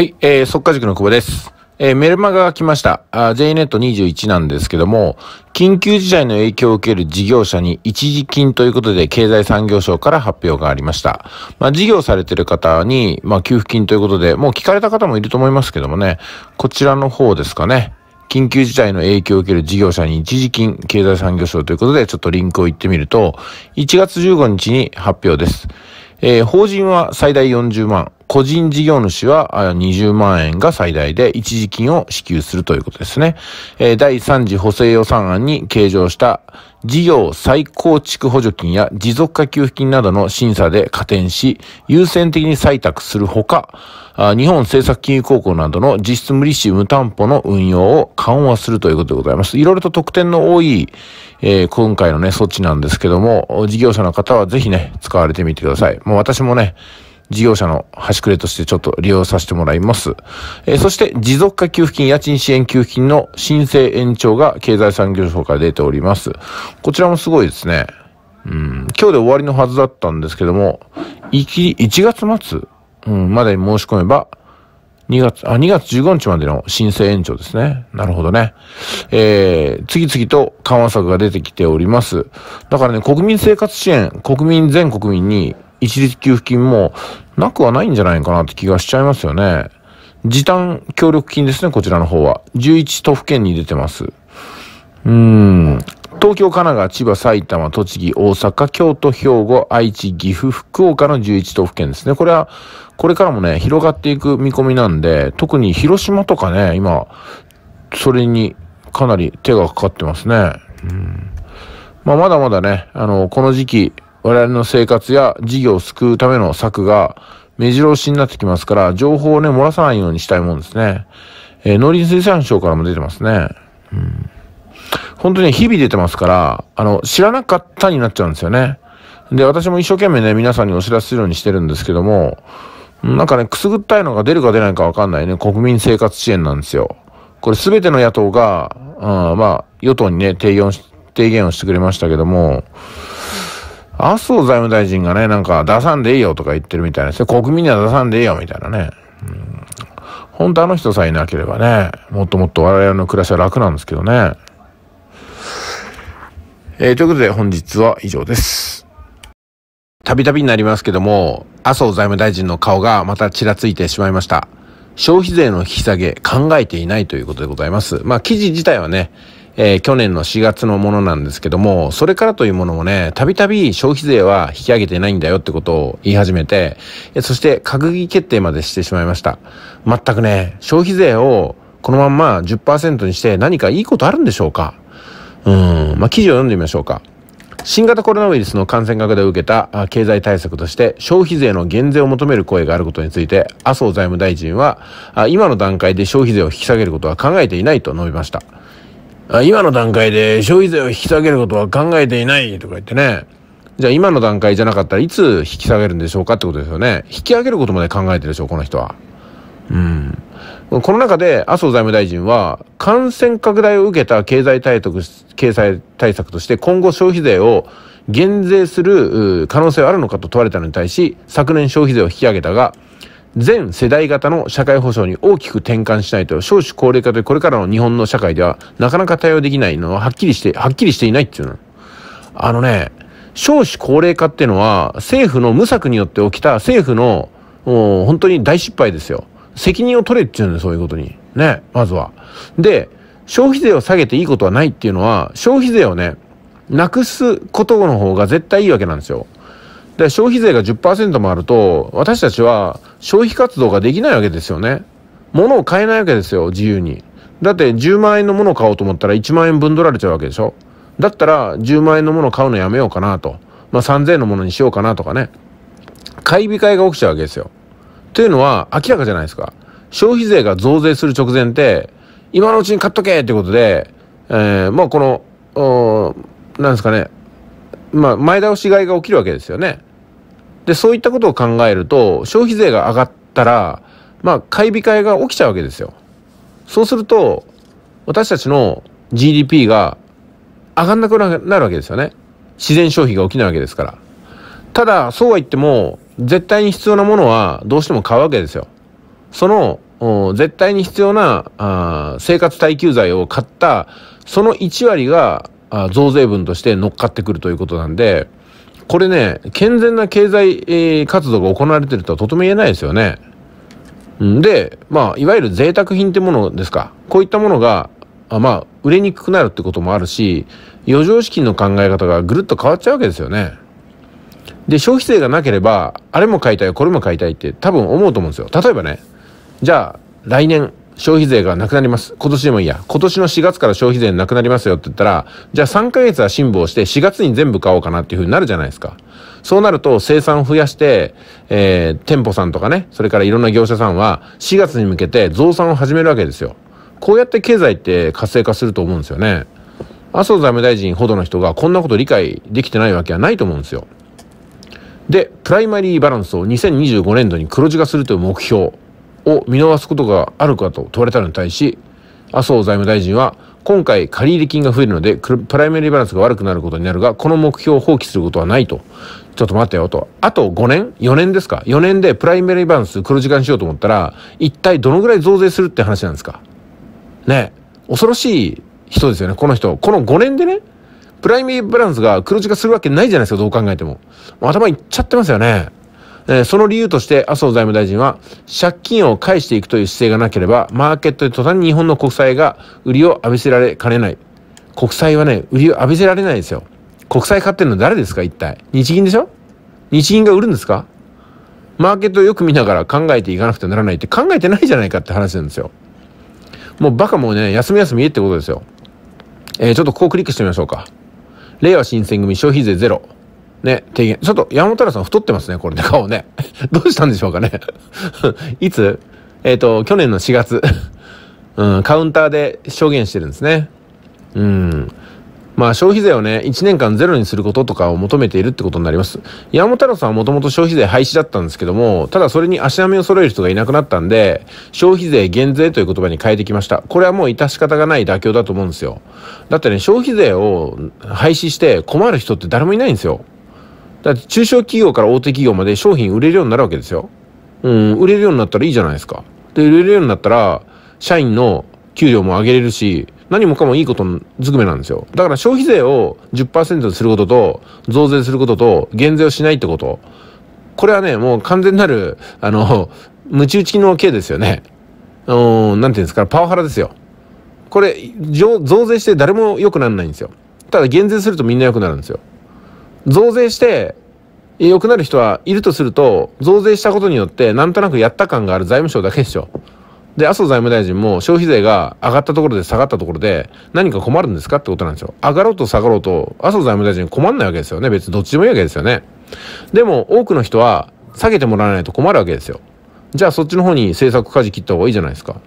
はい、えー、速稼塾の久保です。えー、メルマガが来ました。j n ット2 1なんですけども、緊急事態の影響を受ける事業者に一時金ということで、経済産業省から発表がありました。まあ、事業されてる方に、まあ、給付金ということで、もう聞かれた方もいると思いますけどもね、こちらの方ですかね。緊急事態の影響を受ける事業者に一時金、経済産業省ということで、ちょっとリンクを言ってみると、1月15日に発表です。えー、法人は最大40万、個人事業主は20万円が最大で一時金を支給するということですね。えー、第3次補正予算案に計上した事業再構築補助金や持続化給付金などの審査で加点し、優先的に採択するほか、日本政策金融高校などの実質無利子無担保の運用を緩和するということでございます。いろいろと特典の多い、えー、今回のね、措置なんですけども、事業者の方はぜひね、使われてみてください。もう私もね、事業者の端くれとしてちょっと利用させてもらいます。えー、そして、持続化給付金、家賃支援給付金の申請延長が経済産業省から出ております。こちらもすごいですね。うん、今日で終わりのはずだったんですけども、1, 1月末、うん、までに申し込めば、2月、あ、2月15日までの申請延長ですね。なるほどね。えー、次々と緩和策が出てきております。だからね、国民生活支援、国民全国民に一律給付金もなくはないんじゃないかなって気がしちゃいますよね。時短協力金ですね、こちらの方は。11都府県に出てます。うーん。東京、神奈川、千葉、埼玉、栃木、大阪、京都、兵庫、愛知、岐阜、福岡の11都府県ですね。これは、これからもね、広がっていく見込みなんで、特に広島とかね、今、それにかなり手がかかってますね。うんまあ、まだまだね、あの、この時期、我々の生活や事業を救うための策が目白押しになってきますから、情報をね、漏らさないようにしたいもんですね。えー、農林水産省からも出てますね。うん。本当に日々出てますから、あの、知らなかったになっちゃうんですよね。で、私も一生懸命ね、皆さんにお知らせするようにしてるんですけども、なんかね、くすぐったいのが出るか出ないかわかんないね、国民生活支援なんですよ。これすべての野党が、うん、まあ、与党にね、提言をしてくれましたけども、麻生財務大臣がね、なんか出さんでいいよとか言ってるみたいなですね。国民には出さんでいいよみたいなね。うん、本当あの人さえいなければね、もっともっと我々の暮らしは楽なんですけどね。えー、ということで本日は以上です。たびたびになりますけども、麻生財務大臣の顔がまたちらついてしまいました。消費税の引き下げ考えていないということでございます。まあ記事自体はね、えー、去年の4月のものなんですけども、それからというものもね、たびたび消費税は引き上げてないんだよってことを言い始めて、そして閣議決定までしてしまいました。全くね、消費税をこのまんま10%にして何かいいことあるんでしょうかうん、まあ、記事を読んでみましょうか。新型コロナウイルスの感染拡大を受けた経済対策として消費税の減税を求める声があることについて麻生財務大臣は今の段階で消費税を引き下げることは考えていないと述べました。今の段階で消費税を引き下げることは考えていないとか言ってね。じゃあ今の段階じゃなかったらいつ引き下げるんでしょうかってことですよね。引き上げることまで考えてるでしょう、この人は。うん。この中で麻生財務大臣は、感染拡大を受けた経済対策、経済対策として今後消費税を減税する可能性はあるのかと問われたのに対し、昨年消費税を引き上げたが、全世代型の社会保障に大きく転換しないと少子高齢化でこれからの日本の社会ではなかなか対応できないのははっきりして、はっきりしていないっていうの。あのね、少子高齢化っていうのは政府の無策によって起きた政府の本当に大失敗ですよ。責任を取れっていうので、そういうことに。ね、まずは。で、消費税を下げていいことはないっていうのは消費税をね、なくすことの方が絶対いいわけなんですよ。で、消費税が10%もあると、私たちは消費活動ができないわけですよね。物を買えないわけですよ、自由に。だって10万円のものを買おうと思ったら1万円分取られちゃうわけでしょ。だったら10万円のものを買うのやめようかなと。まあ、3000円のものにしようかなとかね。買い控えが起きちゃうわけですよ。というのは明らかじゃないですか。消費税が増税する直前って、今のうちに買っとけってことで、えー、もこの、おなんですかね、まあ、前倒し買いが起きるわけですよね。で、そういったことを考えると、消費税が上がったら、まあ、買い控えが起きちゃうわけですよ。そうすると、私たちの GDP が上がんなくなるわけですよね。自然消費が起きないわけですから。ただ、そうは言っても、絶対に必要なものはどうしても買うわけですよ。その、絶対に必要なあ生活耐久財を買った、その1割があ増税分として乗っかってくるということなんで、これね、健全な経済活動が行われてるとはとても言えないですよね。で、まあ、いわゆる贅沢品ってものですか。こういったものが、まあ、売れにくくなるってこともあるし、余剰資金の考え方がぐるっと変わっちゃうわけですよね。で、消費税がなければ、あれも買いたい、これも買いたいって多分思うと思うんですよ。例えばね、じゃあ、来年、消費税がなくなります。今年でもいいや。今年の4月から消費税なくなりますよって言ったら、じゃあ3ヶ月は辛抱して4月に全部買おうかなっていう風になるじゃないですか。そうなると生産を増やして、えー、店舗さんとかね、それからいろんな業者さんは4月に向けて増産を始めるわけですよ。こうやって経済って活性化すると思うんですよね。麻生財務大臣ほどの人がこんなこと理解できてないわけはないと思うんですよ。で、プライマリーバランスを2025年度に黒字化するという目標。を見逃すことがあるかと問われたのに対し、麻生財務大臣は、今回借入金が増えるので、プライマリーバランスが悪くなることになるが、この目標を放棄することはないと。ちょっと待ってよと。あと5年 ?4 年ですか ?4 年でプライマリーバランス黒字化にしようと思ったら、一体どのぐらい増税するって話なんですかね恐ろしい人ですよね、この人。この5年でね、プライマリーバランスが黒字化するわけないじゃないですか、どう考えても。頭いっちゃってますよね。えその理由として麻生財務大臣は、借金を返していくという姿勢がなければ、マーケットで途端に日本の国債が売りを浴びせられかねない。国債はね、売りを浴びせられないですよ。国債買ってるの誰ですか一体。日銀でしょ日銀が売るんですかマーケットをよく見ながら考えていかなくてはならないって考えてないじゃないかって話なんですよ。もうバカもうね、休み休みってことですよ。えー、ちょっとここクリックしてみましょうか。令和新選組消費税ゼロ。ね、提言。ちょっと山本太郎さん太ってますね、これね、顔ね。どうしたんでしょうかね。いつえっ、ー、と、去年の4月、うん、カウンターで証言してるんですね。うん。まあ消費税をね、1年間ゼロにすることとかを求めているってことになります。山本太郎さんはもともと消費税廃止だったんですけども、ただそれに足並みを揃える人がいなくなったんで、消費税減税という言葉に変えてきました。これはもう致し方がない妥協だと思うんですよ。だってね、消費税を廃止して困る人って誰もいないんですよ。だって中小企業から大手企業まで商品売れるようになるわけですよ。うん、売れるようになったらいいじゃないですか。で、売れるようになったら、社員の給料も上げれるし、何もかもいいことずくめなんですよ。だから消費税を10%にすることと、増税することと、減税をしないってこと。これはね、もう完全なる、あの、むち打ちの刑ですよね。うん、なんていうんですか、パワハラですよ。これ、増税して誰も良くならないんですよ。ただ減税するとみんな良くなるんですよ。増税して良くなる人はいるとすると、増税したことによってなんとなくやった感がある財務省だけでしょ。で、麻生財務大臣も消費税が上がったところで下がったところで何か困るんですかってことなんですよ。上がろうと下がろうと麻生財務大臣困んないわけですよね。別にどっちでもいいわけですよね。でも多くの人は下げてもらわないと困るわけですよ。じゃあそっちの方に政策舵切った方がいいじゃないですか。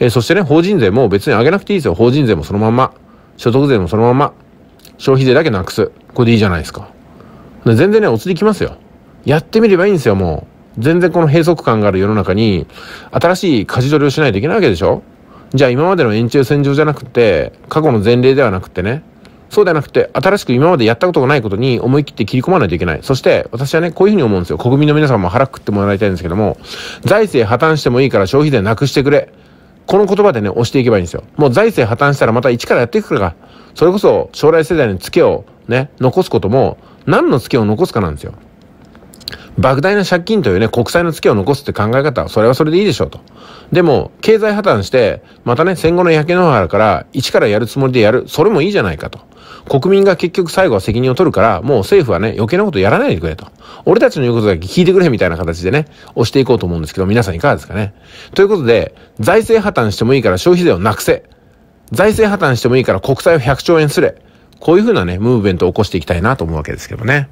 えー、そしてね、法人税も別に上げなくていいですよ。法人税もそのまんま。所得税もそのまんま。消費税だけなくす。これでいいじゃないですか。全然ね、お釣りきますよ。やってみればいいんですよ、もう。全然この閉塞感がある世の中に、新しい舵取りをしないといけないわけでしょじゃあ今までの延長線上じゃなくて、過去の前例ではなくてね、そうではなくて、新しく今までやったことがないことに思い切って切り込まないといけない。そして、私はね、こういうふうに思うんですよ。国民の皆さんも腹くってもらいたいんですけども、財政破綻してもいいから消費税なくしてくれ。この言葉でね、押していけばいいんですよ。もう財政破綻したらまた一からやっていくから、それこそ将来世代のツケをね、残すことも、何のツケを残すかなんですよ。莫大な借金というね、国債のツケを残すって考え方、それはそれでいいでしょうと。でも、経済破綻して、またね、戦後の焼け野原から、一からやるつもりでやる、それもいいじゃないかと。国民が結局最後は責任を取るから、もう政府はね、余計なことやらないでくれと。俺たちの言うことだけ聞いてくれみたいな形でね、押していこうと思うんですけど、皆さんいかがですかね。ということで、財政破綻してもいいから消費税をなくせ。財政破綻してもいいから国債を100兆円すれ。こういうふうなね、ムーブメントを起こしていきたいなと思うわけですけどね。